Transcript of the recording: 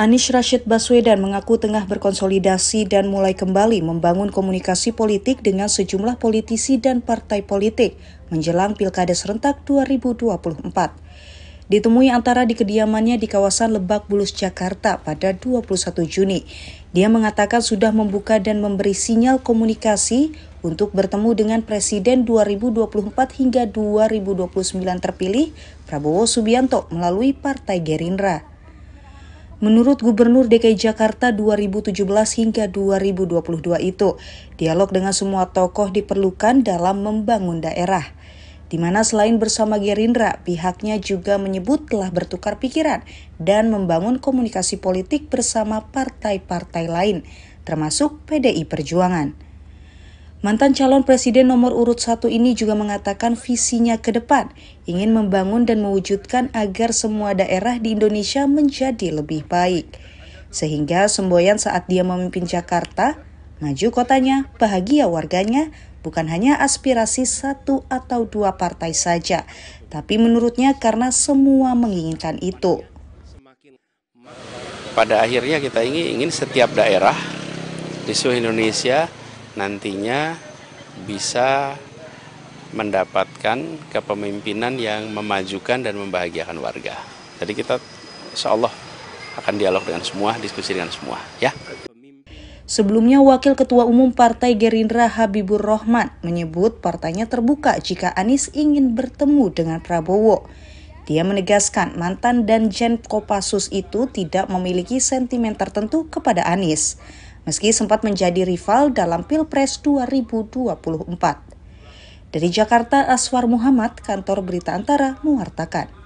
Anies Rashid Baswedan mengaku tengah berkonsolidasi dan mulai kembali membangun komunikasi politik dengan sejumlah politisi dan partai politik menjelang Pilkada serentak 2024. Ditemui antara di kediamannya di kawasan Lebak Bulus, Jakarta pada 21 Juni, dia mengatakan sudah membuka dan memberi sinyal komunikasi untuk bertemu dengan Presiden 2024 hingga 2029 terpilih Prabowo Subianto melalui Partai Gerindra. Menurut Gubernur DKI Jakarta 2017 hingga 2022 itu, dialog dengan semua tokoh diperlukan dalam membangun daerah di mana selain bersama Gerindra, pihaknya juga menyebut telah bertukar pikiran dan membangun komunikasi politik bersama partai-partai lain, termasuk PDI Perjuangan. Mantan calon presiden nomor urut satu ini juga mengatakan visinya ke depan, ingin membangun dan mewujudkan agar semua daerah di Indonesia menjadi lebih baik. Sehingga semboyan saat dia memimpin Jakarta, maju kotanya, bahagia warganya, bukan hanya aspirasi satu atau dua partai saja, tapi menurutnya karena semua menginginkan itu. Pada akhirnya kita ingin, ingin setiap daerah di seluruh Indonesia nantinya bisa mendapatkan kepemimpinan yang memajukan dan membahagiakan warga. Jadi kita insya akan dialog dengan semua, diskusi dengan semua ya. Sebelumnya, Wakil Ketua Umum Partai Gerindra Habibur Rahman menyebut partainya terbuka jika Anies ingin bertemu dengan Prabowo. Dia menegaskan mantan dan Jen Kopassus itu tidak memiliki sentimen tertentu kepada Anies, meski sempat menjadi rival dalam Pilpres 2024. Dari Jakarta, Aswar Muhammad, kantor Berita Antara, mewartakan.